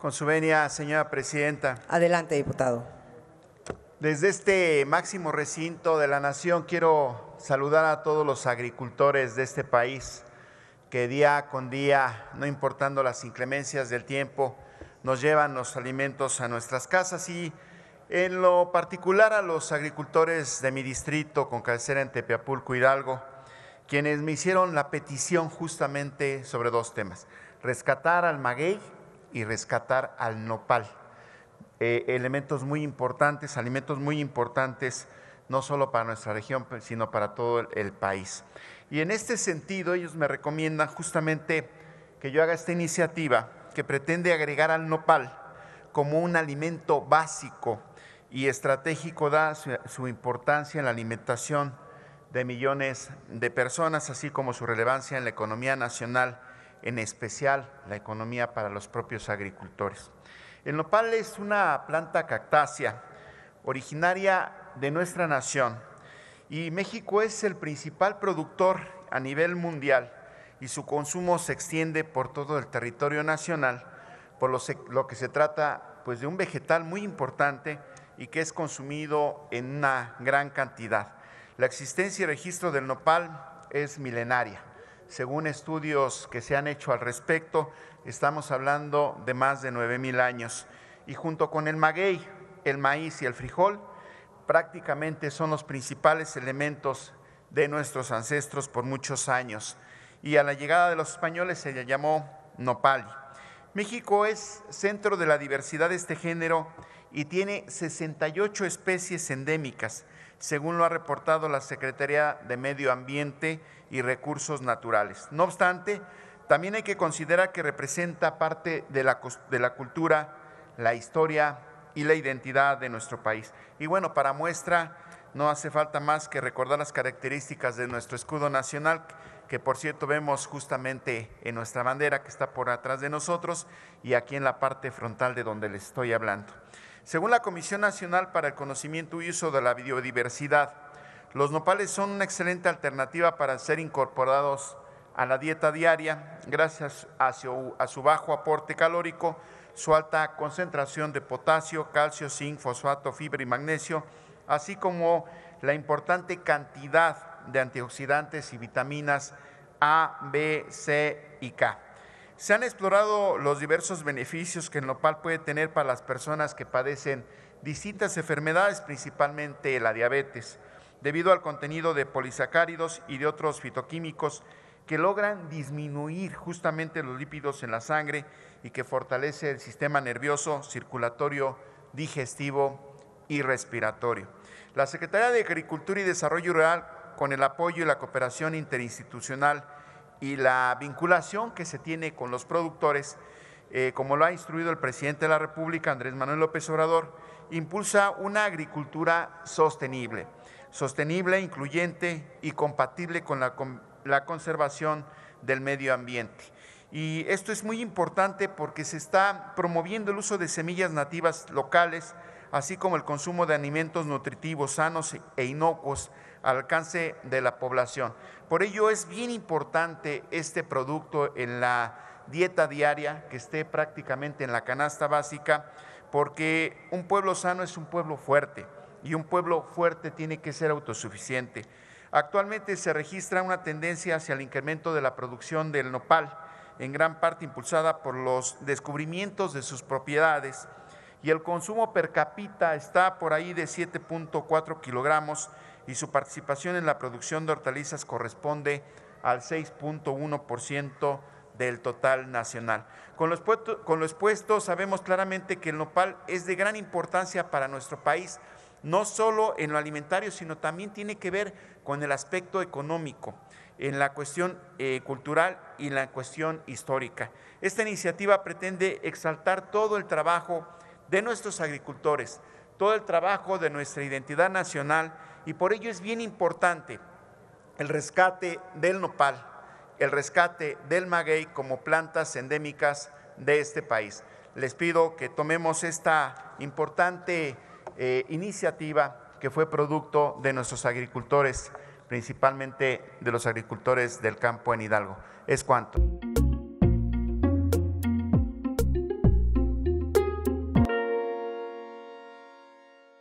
Con su venia, señora presidenta. Adelante, diputado. Desde este máximo recinto de la nación quiero saludar a todos los agricultores de este país que día con día, no importando las inclemencias del tiempo, nos llevan los alimentos a nuestras casas y en lo particular a los agricultores de mi distrito con cabecera en Tepeapulco, Hidalgo, quienes me hicieron la petición justamente sobre dos temas, rescatar al maguey y rescatar al nopal. Eh, elementos muy importantes, alimentos muy importantes, no solo para nuestra región, sino para todo el, país. Y en este sentido, ellos me recomiendan justamente que yo haga esta iniciativa que pretende agregar al nopal como un alimento básico y estratégico, da su importancia en la alimentación de millones de personas, así como su relevancia en la economía nacional en especial la economía para los propios agricultores. El nopal es una planta cactácea originaria de nuestra nación y México es el principal productor a nivel mundial y su consumo se extiende por todo el territorio nacional, por lo, que se trata pues, de un vegetal muy importante y que es consumido en una gran cantidad. La existencia y registro del nopal es milenaria según estudios que se han hecho al respecto, estamos hablando de más de 9.000 años. Y junto con el maguey, el maíz y el frijol, prácticamente son los principales elementos de nuestros ancestros por muchos años. Y a la llegada de los españoles se le llamó nopal. México es centro de la diversidad de este género y tiene 68 especies endémicas según lo ha reportado la Secretaría de Medio Ambiente y Recursos Naturales. No obstante, también hay que considerar que representa parte de la, cultura, la historia y la identidad de nuestro país. Y bueno, para muestra no hace falta más que recordar las características de nuestro escudo nacional, que por cierto vemos justamente en nuestra bandera que está por atrás de nosotros y aquí en la parte frontal de donde le estoy hablando. Según la Comisión Nacional para el Conocimiento y Uso de la Biodiversidad, los nopales son una excelente alternativa para ser incorporados a la dieta diaria gracias a su, bajo aporte calórico, su alta concentración de potasio, calcio, zinc, fosfato, fibra y magnesio, así como la importante cantidad de antioxidantes y vitaminas A, B, C y K se han explorado los diversos beneficios que el nopal puede tener para las personas que padecen distintas enfermedades, principalmente la diabetes, debido al contenido de polisacáridos y de otros fitoquímicos que logran disminuir justamente los lípidos en la sangre y que fortalece el sistema nervioso, circulatorio, digestivo y respiratorio. La Secretaría de Agricultura y Desarrollo Rural, con el apoyo y la cooperación interinstitucional, y la vinculación que se tiene con los productores, eh, como lo ha instruido el presidente de la República, Andrés Manuel López Obrador, impulsa una agricultura sostenible, sostenible, incluyente y compatible con la conservación del medio ambiente. Y esto es muy importante porque se está promoviendo el uso de semillas nativas locales, así como el consumo de alimentos nutritivos, sanos e inocuos al alcance de la población. Por ello es bien importante este producto en la dieta diaria, que esté prácticamente en la canasta básica, porque un pueblo sano es un pueblo fuerte y un pueblo fuerte tiene que ser autosuficiente. Actualmente se registra una tendencia hacia el incremento de la producción del nopal, en gran parte impulsada por los descubrimientos de sus propiedades y el consumo per capita está por ahí de 7.4 kilogramos y su participación en la producción de hortalizas corresponde al 6.1% del total nacional. Con lo expuesto, sabemos claramente que el nopal es de gran importancia para nuestro país, no solo en lo alimentario, sino también tiene que ver con el aspecto económico en la cuestión eh, cultural y la cuestión histórica. Esta iniciativa pretende exaltar todo el trabajo de nuestros agricultores, todo el trabajo de nuestra identidad nacional y por ello es bien importante el rescate del nopal, el rescate del maguey como plantas endémicas de este país. Les pido que tomemos esta importante eh, iniciativa que fue producto de nuestros agricultores, principalmente de los agricultores del campo en Hidalgo. Es cuanto.